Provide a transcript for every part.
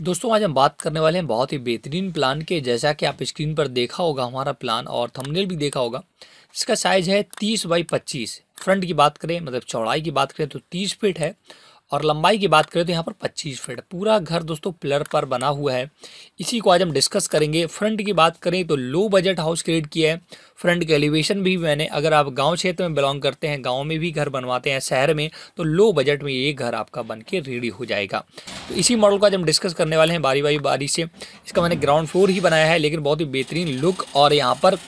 दोस्तों आज हम बात करने वाले हैं बहुत ही बेहतरीन प्लान के जैसा कि आप स्क्रीन पर देखा होगा हमारा प्लान और थंबनेल भी देखा होगा इसका साइज है 30 बाई 25 फ्रंट की बात करें मतलब चौड़ाई की बात करें तो 30 फीट है और लंबाई की बात करें तो यहाँ पर 25 फीट पूरा घर दोस्तों पिलर पर बना हुआ है इसी को आज हम डिस्कस करेंगे फ्रंट की बात करें तो लो बजट हाउस क्रिएट किया है फ्रंट का एलिवेशन भी मैंने अगर आप गाँव क्षेत्र में बिलोंग करते हैं गाँव में भी घर बनवाते हैं शहर में तो लो बजट में ये घर आपका बन के रेडी हो जाएगा तो इसी मॉडल को आज हम डिस्कस करने वाले हैं बारी बारी बारी से इसका मैंने ग्राउंड फ्लोर ही बनाया है लेकिन बहुत ही बेहतरीन लुक और यहाँ पर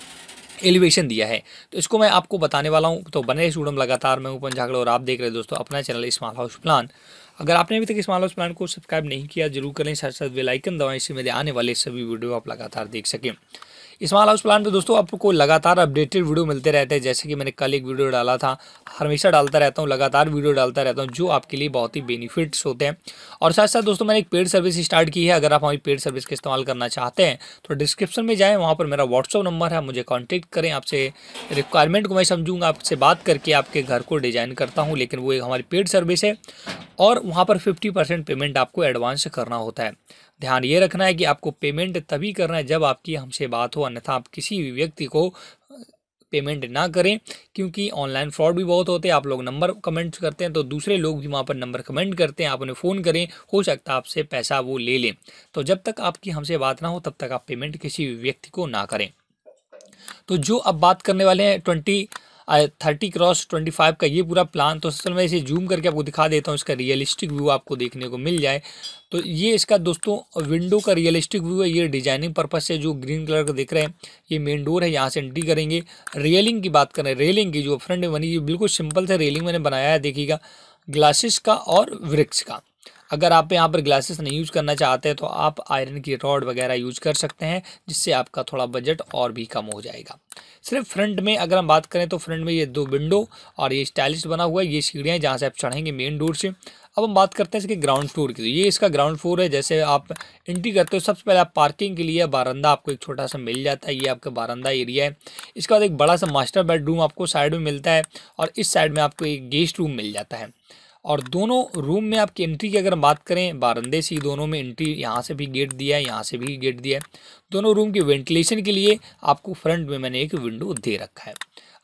एलिवेशन दिया है तो इसको मैं आपको बताने वाला हूँ तो बने स्टूडम लगातार मैं ऊपन झाकड़ और आप देख रहे हैं दोस्तों अपना चैनल स्मॉल हाउस प्लान अगर आपने अभी तक स्मॉल हाउस प्लान को सब्सक्राइब नहीं किया जरूर करें साथ साथ बेलाइकन दवाएं इससे मेरे आने वाले सभी वीडियो आप लगातार देख सकें स्मॉल हाउस प्लान पे दोस्तों आपको लगातार अपडेटेड वीडियो मिलते रहते हैं जैसे कि मैंने कल एक वीडियो डाला था हमेशा डालता रहता हूँ लगातार वीडियो डालता रहता हूँ जो आपके लिए बहुत ही बेनिफिट्स होते हैं और साथ साथ दोस्तों मैंने एक पेड सर्विस स्टार्ट की है अगर आप हमारी पेड सर्विस का इस्तेमाल करना चाहते हैं तो डिस्क्रिप्शन में जाएँ वहाँ पर मेरा व्हाट्सअप नंबर है मुझे कॉन्टेक्ट करें आपसे रिक्वायरमेंट को मैं समझूंगा आपसे बात करके आपके घर को डिज़ाइन करता हूँ लेकिन वो एक हमारी पेड सर्विस है और वहाँ पर फिफ्टी परसेंट पेमेंट आपको एडवांस करना होता है ध्यान ये रखना है कि आपको पेमेंट तभी करना है जब आपकी हमसे बात हो अन्यथा आप किसी भी व्यक्ति को पेमेंट ना करें क्योंकि ऑनलाइन फ्रॉड भी बहुत होते हैं आप लोग नंबर कमेंट करते हैं तो दूसरे लोग भी वहाँ पर नंबर कमेंट करते हैं आप उन्हें फ़ोन करें हो सकता है आपसे पैसा वो ले लें तो जब तक आपकी हमसे बात ना हो तब तक आप पेमेंट किसी व्यक्ति को ना करें तो जो अब बात करने वाले हैं twenty thirty cross twenty five का ये पूरा प्लान तो असल मैं इसे जूम करके आपको दिखा देता हूँ इसका रियलिस्टिक व्यू आपको देखने को मिल जाए तो ये इसका दोस्तों विंडो का रियलिस्टिक व्यू है ये डिजाइनिंग पर्पज से जो ग्रीन कलर का दिख रहे हैं ये मेन डोर है यहाँ से एंट्री करेंगे रेलिंग की बात करें रेलिंग की जो फ्रंट बनी ये बिल्कुल सिंपल से रेलिंग मैंने बनाया है देखिएगा ग्लासेस का और वृक्ष का अगर आप यहाँ पर ग्लासेस नहीं यूज करना चाहते हैं तो आप आयरन की रॉड वगैरह यूज कर सकते हैं जिससे आपका थोड़ा बजट और भी कम हो जाएगा सिर्फ फ्रंट में अगर हम बात करें तो फ्रंट में ये दो विंडो और ये स्टाइलिश बना हुआ है ये सीढ़ियाँ जहाँ से आप चढ़ेंगे मेन डोर से अब हम बात करते हैं इसके ग्राउंड फ्लोर की तो ये इसका ग्राउंड फ्लोर है जैसे आप एंट्री करते हो सबसे पहले आप पार्किंग के लिए बारंदा आपको एक छोटा सा मिल जाता है ये आपका बारंदा एरिया है इसके बाद एक बड़ा सा मास्टर बेडरूम आपको साइड में मिलता है और इस साइड में आपको एक गेस्ट रूम मिल जाता है और दोनों रूम में आपकी एंट्री की अगर बात करें बारंदे से दोनों में एंट्री यहाँ से भी गेट दिया है यहाँ से भी गेट दिया है दोनों रूम के वेंटिलेशन के लिए आपको फ्रंट में मैंने एक विंडो दे रखा है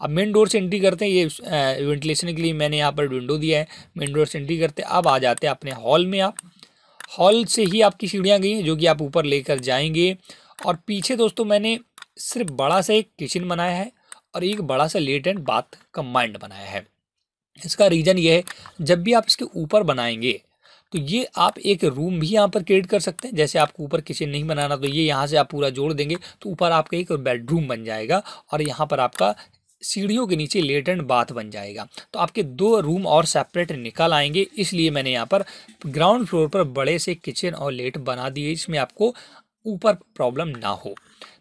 अब मेन डोर से एंट्री करते हैं ये वेंटिलेशन के लिए मैंने यहाँ पर विंडो दिया है मेन डोर से एंट्री करते अब आ जाते हैं अपने हॉल में आप हॉल से ही आपकी सीढ़ियाँ गई हैं जो कि आप ऊपर लेकर जाएंगे और पीछे दोस्तों मैंने सिर्फ बड़ा सा एक किचन बनाया है और एक बड़ा सा लेट एंड बाथ कम्बाइंड बनाया है इसका रीज़न ये है जब भी आप इसके ऊपर बनाएंगे तो ये आप एक रूम भी यहाँ पर क्रिएट कर सकते हैं जैसे आपको ऊपर किचन नहीं बनाना तो ये यहाँ से आप पूरा जोड़ देंगे तो ऊपर आपका एक बेडरूम बन जाएगा और यहाँ पर आपका सीढ़ियों के नीचे लेट एंड बाथ बन जाएगा तो आपके दो रूम और सेपरेट निकल आएंगे इसलिए मैंने यहाँ पर ग्राउंड फ्लोर पर बड़े से किचन और लेट बना दिए इसमें आपको ऊपर प्रॉब्लम ना हो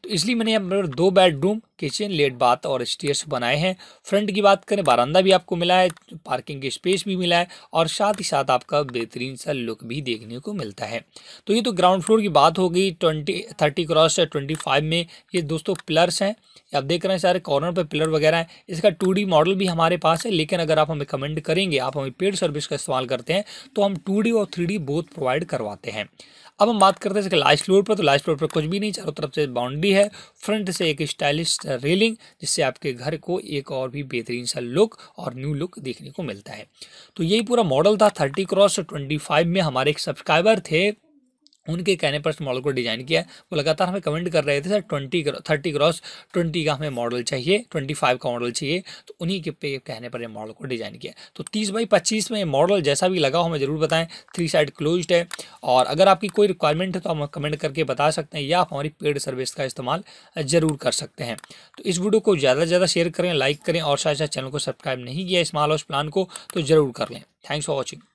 तो इसलिए मैंने यहाँ पर दो बेडरूम किचन लेट बाथ और स्टेयर्स बनाए हैं फ्रंट की बात करें बारंदा भी आपको मिला है पार्किंग की स्पेस भी मिला है और साथ ही साथ आपका बेहतरीन सा लुक भी देखने को मिलता है तो ये तो ग्राउंड फ्लोर की बात हो गई twenty thirty cross twenty five में ये दोस्तों पिलर्स हैं आप देख रहे हैं सारे कॉर्नर पर पिलर वगैरह हैं इसका टू मॉडल भी हमारे पास है लेकिन अगर आप हमें कमेंट करेंगे आप हमें पेड सर्विस का इस्तेमाल करते हैं तो हम टू और थ्री बोथ प्रोवाइड करवाते हैं अब हम बात करते हैं इसके लास्ट फ्लोर पर तो लास्ट फ्लोर पर कुछ भी नहीं चारों तरफ से बाउंड्री है फ्रंट से एक स्टाइलिश रेलिंग जिससे आपके घर को एक और भी बेहतरीन सा लुक और न्यू लुक देखने को मिलता है तो यही पूरा मॉडल था थर्टी क्रॉस ट्वेंटी फाइव में हमारे एक सब्सक्राइबर थे उनके कहने पर इस मॉडल को डिज़ाइन किया वो लगातार हमें कमेंट कर रहे थे sir twenty thirty cross twenty का हमें मॉडल चाहिए ट्वेंटी फाइव का मॉडल चाहिए तो उन्हीं के पे कहने पर ये मॉडल को डिज़ाइन किया तो तीस बाई पच्चीस में ये मॉडल जैसा भी लगा हो हमें ज़रूर बताएं थ्री साइड क्लोज है और अगर आपकी कोई रिक्वायरमेंट है तो हम कमेंट करके बता सकते हैं या आप हमारी पेड सर्विस का इस्तेमाल ज़रूर कर सकते हैं तो इस वीडियो को ज़्यादा से ज़्यादा शेयर करें लाइक करें और साथ साथ चैनल को सब्सक्राइब नहीं किया इस हाउस प्लान को तो ज़रूर कर लें थैंक्स फॉर वॉचिंग